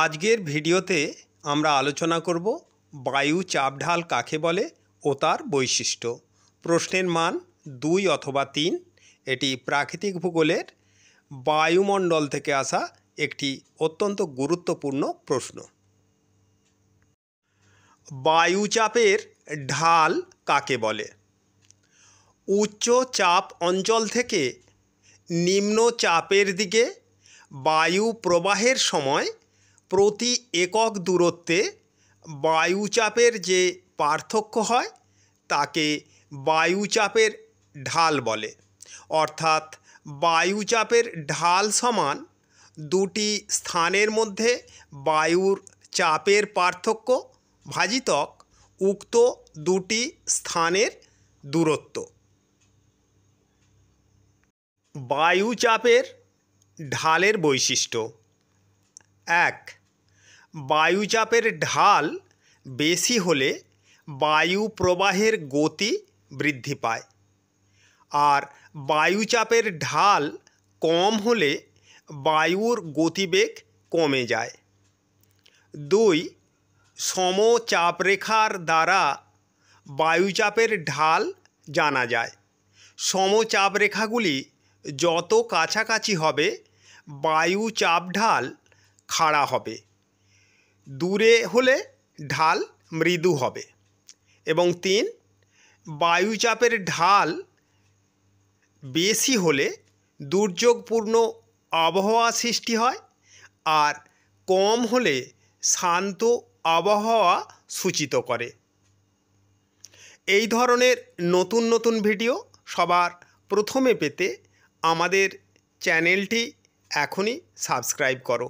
আজকের ভিডিওতে আমরা আলোচনা করব বায়ু চাপঢাল কাকে বলে ও তার বৈশিষ্ট্য প্রশ্নের মান দুই অথবা তিন এটি প্রাকৃতিক ভূগোলের বায়ুমণ্ডল থেকে আসা একটি অত্যন্ত গুরুত্বপূর্ণ প্রশ্ন বায়ুচাপের ঢাল কাকে বলে উচ্চ চাপ অঞ্চল থেকে নিম্ন চাপের দিকে বায়ু প্রবাহের সময় প্রতি একক দূরত্বে বায়ুচাপের যে পার্থক্য হয় তাকে বায়ুচাপের ঢাল বলে অর্থাৎ বায়ুচাপের ঢাল সমান দুটি স্থানের মধ্যে বায়ুর চাপের পার্থক্য ভাজিতক উক্ত দুটি স্থানের দূরত্ব বায়ুচাপের ঢালের বৈশিষ্ট্য এক বায়ুচাপের ঢাল বেশি হলে বায়ু প্রবাহের গতি বৃদ্ধি পায় আর বায়ুচাপের ঢাল কম হলে বায়ুর গতিবেগ কমে যায় দুই সমচাপরেখার দ্বারা বায়ুচাপের ঢাল জানা যায় সমচাপরেখাগুলি যত কাছাকাছি হবে বায়ুচাপ ঢাল খাড়া হবে দূরে হলে ঢাল মৃদু হবে এবং তিন বায়ুচাপের ঢাল বেশি হলে দুর্যোগপূর্ণ আবহাওয়া সৃষ্টি হয় আর কম হলে শান্ত আবহাওয়া সূচিত করে এই ধরনের নতুন নতুন ভিডিও সবার প্রথমে পেতে আমাদের চ্যানেলটি এখনই সাবস্ক্রাইব করো